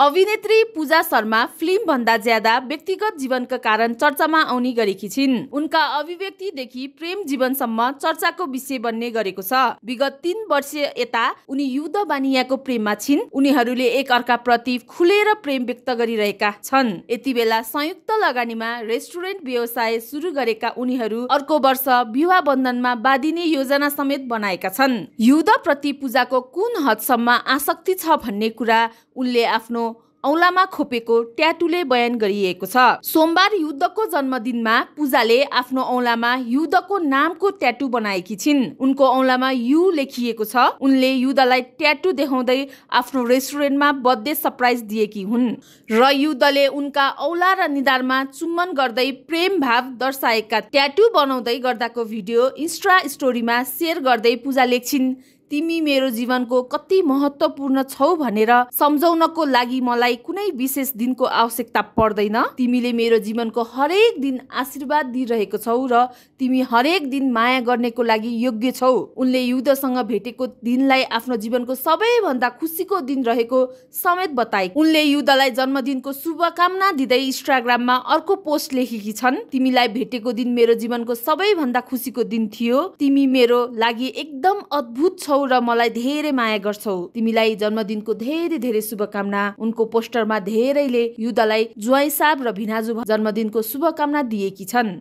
अभिनेत्री पूजा शर्मा फिल्म भन्दा ज्यादा व्यक्तिगत जीवनका कारण चर्चामा आउने गरेकी छिन् उनका अभिव्यक्तिदेखि प्रेम जीवनसम्म चर्चाको विषय बन्ने गरेको छ विगत तीन वर्ष यता उनी युद्ध बानियाको प्रेममा छिन् उनीहरूले एक अर्काप्रति खुलेर प्रेम व्यक्त गरिरहेका छन् यति बेला संयुक्त लगानीमा रेस्टुरेन्ट व्यवसाय सुरु गरेका उनीहरू अर्को वर्ष विवाह बन्धनमा बाँधिने योजना समेत बनाएका छन् प्रति पूजाको कुन हदसम्म आसक्ति छ भन्ने कुरा उनले आफ्नो औलामा खोपेको ट्याटुले बयान गरिएको छ सोमबार युद्धको जन्मदिनमा पूजाले आफ्नो औलामा युद्धको नामको ट्याटु बनाएकी छिन् उनको औलामा यु लेखिएको छ उनले युद्धलाई ट्याटु देखाउँदै आफ्नो रेस्टुरेन्टमा बर्थडे सरप्राइज दिएकी हुन् र युद्धले उनका औला र निधारमा चुम्बन गर्दै प्रेम भाव दर्शाएका ट्याटु बनाउँदै गर्दाको भिडियो इन्स्टा स्टोरीमा सेयर गर्दै पूजा लेख्छिन् तिमी मेरो जीवनको कति महत्वपूर्ण छौ भनेर सम्झाउनको लागि मलाई कुनै विशेष दिनको आवश्यकता पर्दैन तिमीले मेरो जीवनको हरेक दिन आशीर्वाद दिइरहेको छौ र तिमी हरेक दिन माया गर्नेको लागि योग्य छौ उनले युद्धसँग भेटेको दिनलाई आफ्नो जीवनको सबैभन्दा खुसीको दिन रहेको समेत बताए उनले युद्धलाई जन्मदिनको शुभकामना दिँदै इन्स्टाग्राममा अर्को पोस्ट लेखेकी छन् तिमीलाई भेटेको दिन मेरो जीवनको सबैभन्दा खुसीको दिन थियो तिमी मेरो लागि एकदम अद्भुत छौ र मलाई धेरै माया गर्छौ तिमीलाई जन्मदिनको धेरै धेरै शुभकामना उनको पोस्टरमा धेरैले युद्धलाई ज्वाइँ साब र भिनाजु जन्मदिनको शुभकामना दिएकी छन्